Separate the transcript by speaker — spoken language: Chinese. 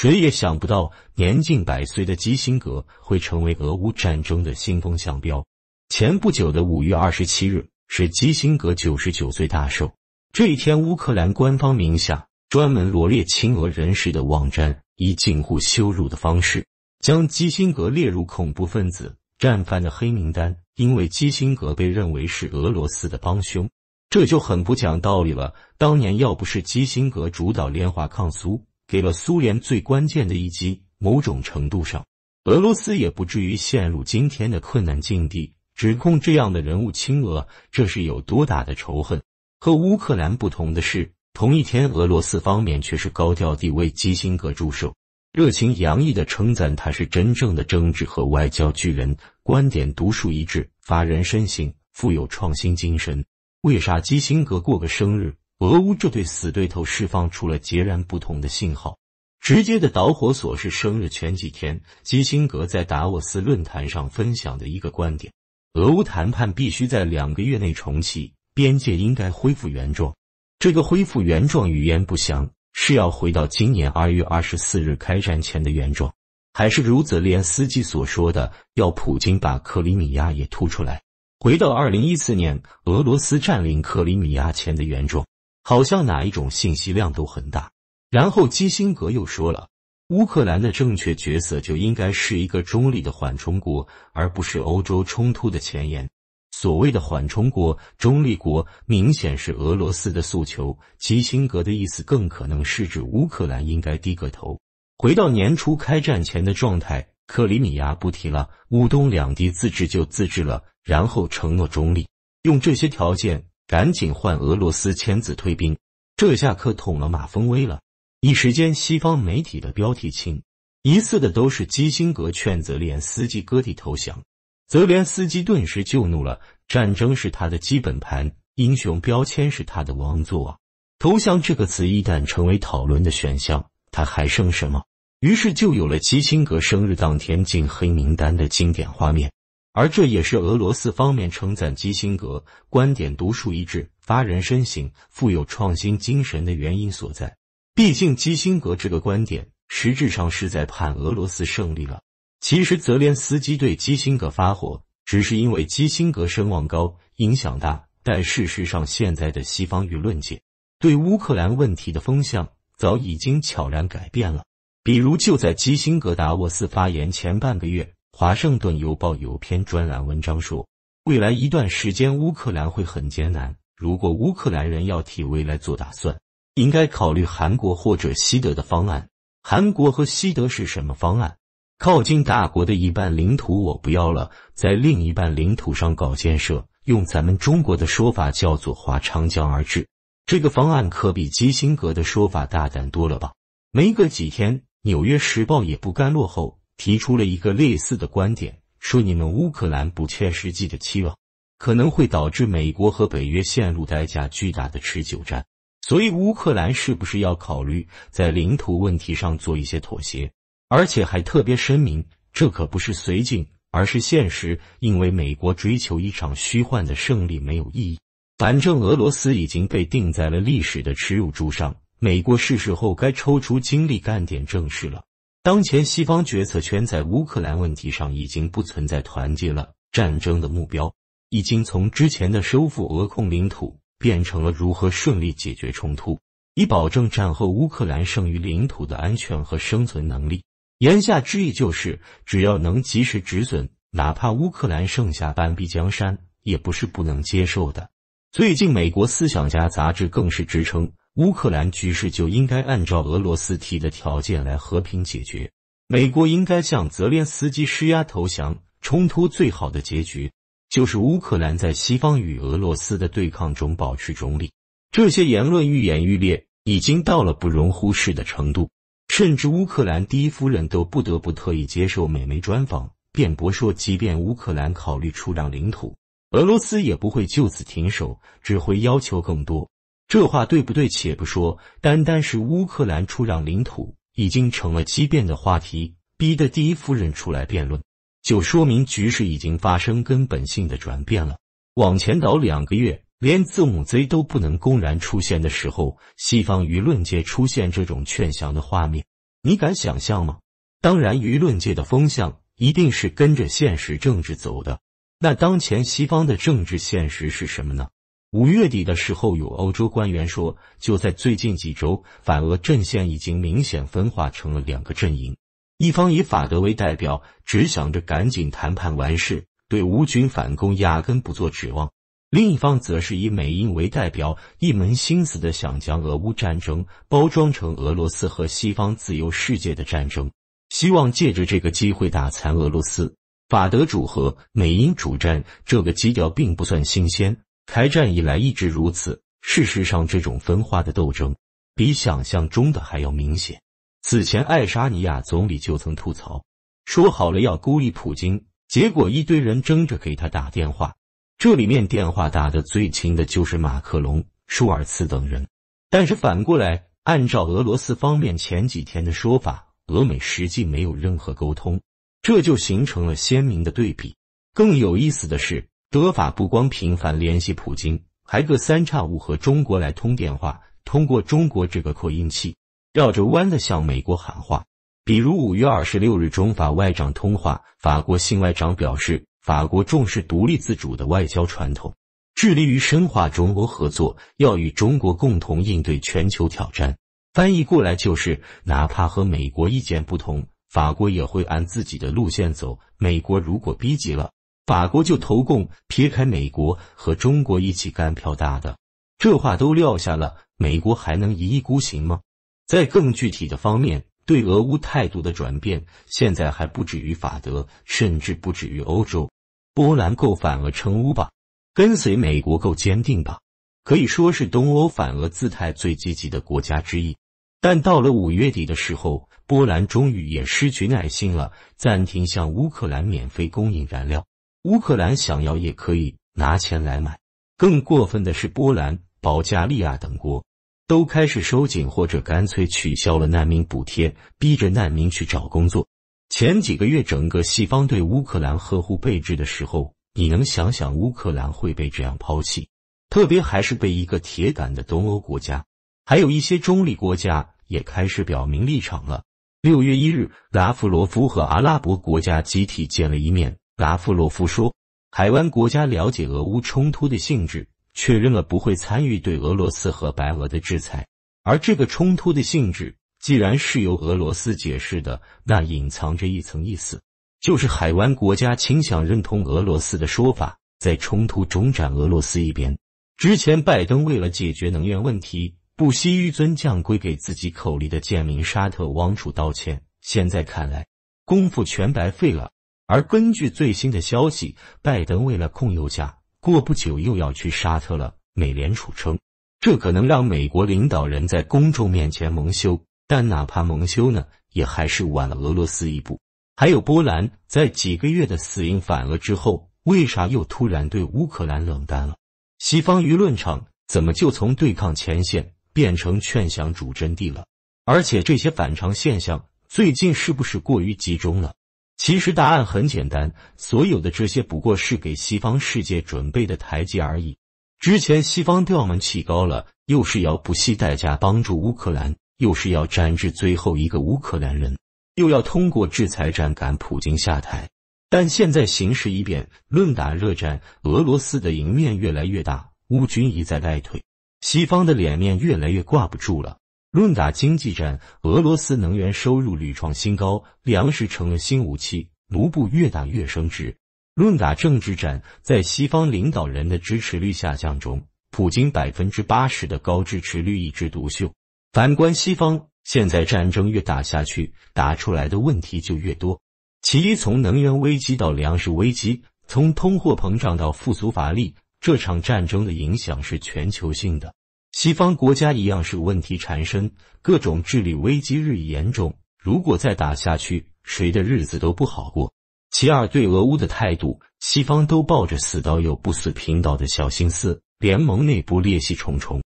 Speaker 1: 谁也想不到，年近百岁的基辛格会成为俄乌战争的新风向标。前不久的五月二十七日是基辛格九十九岁大寿，这一天，乌克兰官方名下专门罗列亲俄人士的网站，以近乎羞辱的方式，将基辛格列入恐怖分子、战犯的黑名单，因为基辛格被认为是俄罗斯的帮凶，这就很不讲道理了。当年要不是基辛格主导联华抗苏。给了苏联最关键的一击，某种程度上，俄罗斯也不至于陷入今天的困难境地。指控这样的人物亲俄，这是有多大的仇恨？和乌克兰不同的是，同一天，俄罗斯方面却是高调地为基辛格祝寿，热情洋溢地称赞他是真正的政治和外交巨人，观点独树一帜，发人深省，富有创新精神。为啥基辛格过个生日？俄乌这对死对头释放出了截然不同的信号。直接的导火索是生日前几天，基辛格在达沃斯论坛上分享的一个观点：俄乌谈判必须在两个月内重启，边界应该恢复原状。这个恢复原状语言不详，是要回到今年二月二十四日开战前的原状，还是如泽连斯基所说的要普京把克里米亚也吐出来，回到二零一四年俄罗斯占领克里米亚前的原状？好像哪一种信息量都很大。然后基辛格又说了，乌克兰的正确角色就应该是一个中立的缓冲国，而不是欧洲冲突的前沿。所谓的缓冲国、中立国，明显是俄罗斯的诉求。基辛格的意思更可能是指乌克兰应该低个头，回到年初开战前的状态。克里米亚不提了，乌东两地自治就自治了，然后承诺中立，用这些条件。赶紧换俄罗斯签字退兵，这下可捅了马蜂窝了。一时间，西方媒体的标题清，疑似的都是基辛格劝泽连斯基割地投降。泽连斯基顿时就怒了：战争是他的基本盘，英雄标签是他的王座，投降这个词一旦成为讨论的选项，他还剩什么？于是就有了基辛格生日当天进黑名单的经典画面。而这也是俄罗斯方面称赞基辛格观点独树一帜、发人深省、富有创新精神的原因所在。毕竟，基辛格这个观点实质上是在判俄罗斯胜利了。其实，泽连斯基对基辛格发火，只是因为基辛格声望高、影响大。但事实上，现在的西方舆论界对乌克兰问题的风向早已经悄然改变了。比如，就在基辛格达沃斯发言前半个月。《华盛顿邮报》有篇专栏文章说，未来一段时间乌克兰会很艰难。如果乌克兰人要替未来做打算，应该考虑韩国或者西德的方案。韩国和西德是什么方案？靠近大国的一半领土我不要了，在另一半领土上搞建设，用咱们中国的说法叫做“划长江而治”。这个方案可比基辛格的说法大胆多了吧？没个几天，《纽约时报》也不甘落后。提出了一个类似的观点，说你们乌克兰不切实际的期望，可能会导致美国和北约陷入代价巨大的持久战。所以，乌克兰是不是要考虑在领土问题上做一些妥协？而且还特别声明，这可不是绥靖，而是现实。因为美国追求一场虚幻的胜利没有意义。反正俄罗斯已经被定在了历史的耻辱柱上，美国是时候该抽出精力干点正事了。当前西方决策圈在乌克兰问题上已经不存在团结了，战争的目标已经从之前的收复俄控领土变成了如何顺利解决冲突，以保证战后乌克兰剩余领土的安全和生存能力。言下之意就是，只要能及时止损，哪怕乌克兰剩下半壁江山，也不是不能接受的。最近，美国思想家杂志更是直称。乌克兰局势就应该按照俄罗斯提的条件来和平解决。美国应该向泽连斯基施压投降。冲突最好的结局就是乌克兰在西方与俄罗斯的对抗中保持中立。这些言论愈演愈烈，已经到了不容忽视的程度。甚至乌克兰第一夫人都不得不特意接受美媒专访，辩驳说，即便乌克兰考虑出让领土，俄罗斯也不会就此停手，只会要求更多。这话对不对且不说，单单是乌克兰出让领土已经成了激辩的话题，逼得第一夫人出来辩论，就说明局势已经发生根本性的转变了。往前倒两个月，连字母 Z 都不能公然出现的时候，西方舆论界出现这种劝降的画面，你敢想象吗？当然，舆论界的风向一定是跟着现实政治走的。那当前西方的政治现实是什么呢？五月底的时候，有欧洲官员说，就在最近几周，反俄阵线已经明显分化成了两个阵营：一方以法德为代表，只想着赶紧谈判完事，对乌军反攻压根不做指望；另一方则是以美英为代表，一门心思的想将俄乌战争包装成俄罗斯和西方自由世界的战争，希望借着这个机会打残俄罗斯。法德主和，美英主战，这个基调并不算新鲜。开战以来一直如此。事实上，这种分化的斗争比想象中的还要明显。此前，爱沙尼亚总理就曾吐槽，说好了要孤立普京，结果一堆人争着给他打电话。这里面电话打得最亲的就是马克龙、舒尔茨等人。但是反过来，按照俄罗斯方面前几天的说法，俄美实际没有任何沟通，这就形成了鲜明的对比。更有意思的是。德法不光频繁联系普京，还隔三差五和中国来通电话，通过中国这个扩音器，绕着弯的向美国喊话。比如五月二十六日中法外长通话，法国新外长表示，法国重视独立自主的外交传统，致力于深化中欧合作，要与中国共同应对全球挑战。翻译过来就是，哪怕和美国意见不同，法国也会按自己的路线走。美国如果逼急了。法国就投共，撇开美国和中国一起干票大的，这话都撂下了，美国还能一意孤行吗？在更具体的方面，对俄乌态度的转变，现在还不止于法德，甚至不止于欧洲。波兰够反俄称乌吧，跟随美国够坚定吧，可以说是东欧反俄姿态最积极的国家之一。但到了五月底的时候，波兰终于也失去耐心了，暂停向乌克兰免费供应燃料。乌克兰想要也可以拿钱来买。更过分的是，波兰、保加利亚等国都开始收紧或者干脆取消了难民补贴，逼着难民去找工作。前几个月，整个西方对乌克兰呵护备至的时候，你能想想乌克兰会被这样抛弃？特别还是被一个铁杆的东欧国家。还有一些中立国家也开始表明立场了。六月一日，拉夫罗夫和阿拉伯国家集体见了一面。拉夫洛夫说：“海湾国家了解俄乌冲突的性质，确认了不会参与对俄罗斯和白俄的制裁。而这个冲突的性质既然是由俄罗斯解释的，那隐藏着一层意思，就是海湾国家倾向认同俄罗斯的说法，在冲突中站俄罗斯一边。之前拜登为了解决能源问题，不惜纡尊降贵，给自己口里的贱民沙特王储道歉，现在看来，功夫全白费了。”而根据最新的消息，拜登为了控油价，过不久又要去沙特了。美联储称，这可能让美国领导人在公众面前蒙羞。但哪怕蒙羞呢，也还是晚了俄罗斯一步。还有波兰，在几个月的死因反俄之后，为啥又突然对乌克兰冷淡了？西方舆论场怎么就从对抗前线变成劝降主阵地了？而且这些反常现象，最近是不是过于集中了？其实答案很简单，所有的这些不过是给西方世界准备的台阶而已。之前西方调门起高了，又是要不惜代价帮助乌克兰，又是要斩至最后一个乌克兰人，又要通过制裁战赶普京下台。但现在形势一变，论打热战，俄罗斯的赢面越来越大，乌军一再败退，西方的脸面越来越挂不住了。论打经济战，俄罗斯能源收入屡创新高，粮食成了新武器，卢布越打越升值。论打政治战，在西方领导人的支持率下降中，普京百分之八十的高支持率一枝独秀。反观西方，现在战争越打下去，打出来的问题就越多。其一，从能源危机到粮食危机，从通货膨胀到复苏乏力，这场战争的影响是全球性的。西方国家一样是问题缠身，各种治理危机日益严重。如果再打下去，谁的日子都不好过。其二，对俄乌的态度，西方都抱着死到又不死贫岛的小心思，联盟内部裂隙重重。